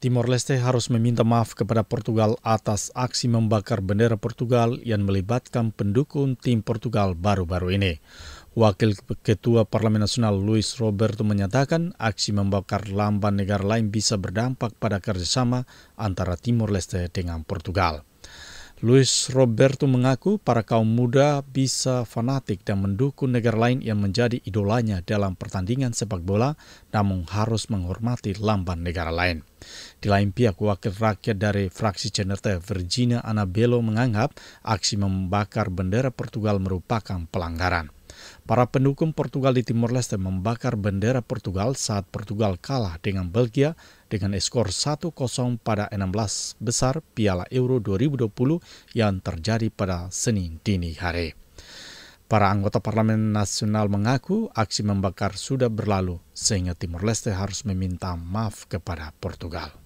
Timor Leste harus meminta maaf kepada Portugal atas aksi membakar bendera Portugal yang melibatkan pendukung tim Portugal baru-baru ini. Wakil Ketua Parlemen Nasional Luis Roberto menyatakan aksi membakar lamban negara lain bisa berdampak pada kerjasama antara Timor Leste dengan Portugal. Luis Roberto mengaku para kaum muda bisa fanatik dan mendukung negara lain yang menjadi idolanya dalam pertandingan sepak bola, namun harus menghormati lambang negara lain. Di lain pihak, wakil rakyat dari fraksi Cenerte, Virginia Anabelo menganggap aksi membakar bendera Portugal merupakan pelanggaran. Para pendukung Portugal di Timor Leste membakar bendera Portugal saat Portugal kalah dengan Belgia dengan skor 1-0 pada 16 besar Piala Euro 2020 yang terjadi pada Senin dini hari. Para anggota Parlemen Nasional mengaku aksi membakar sudah berlalu sehingga Timor Leste harus meminta maaf kepada Portugal.